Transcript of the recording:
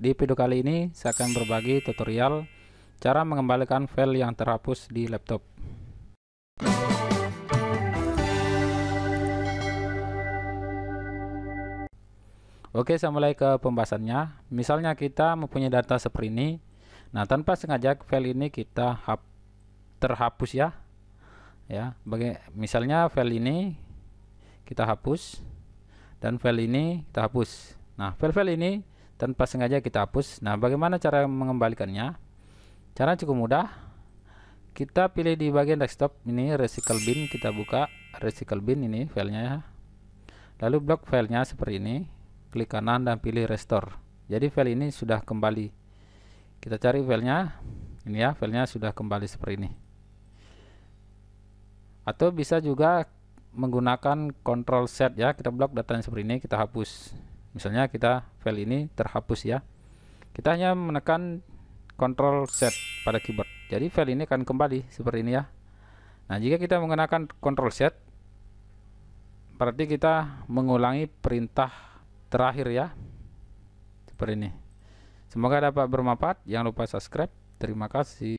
Di video kali ini saya akan berbagi tutorial cara mengembalikan file yang terhapus di laptop. Oke, saya mulai ke pembahasannya. Misalnya kita mempunyai data seperti ini. Nah, tanpa sengaja file ini kita hap terhapus ya. Ya, bagi misalnya file ini kita hapus dan file ini kita hapus. Nah, file-file ini tanpa sengaja kita hapus. Nah, bagaimana cara mengembalikannya? Cara cukup mudah. Kita pilih di bagian desktop ini recycle bin kita buka recycle bin ini filenya ya. Lalu blok filenya seperti ini. Klik kanan dan pilih restore. Jadi file ini sudah kembali. Kita cari filenya. Ini ya, filenya sudah kembali seperti ini. Atau bisa juga menggunakan control set ya, kita blok datanya seperti ini, kita hapus misalnya kita file ini terhapus ya kita hanya menekan Ctrl Z pada keyboard jadi file ini akan kembali seperti ini ya nah jika kita menggunakan Ctrl Z berarti kita mengulangi perintah terakhir ya seperti ini semoga dapat bermanfaat jangan lupa subscribe terima kasih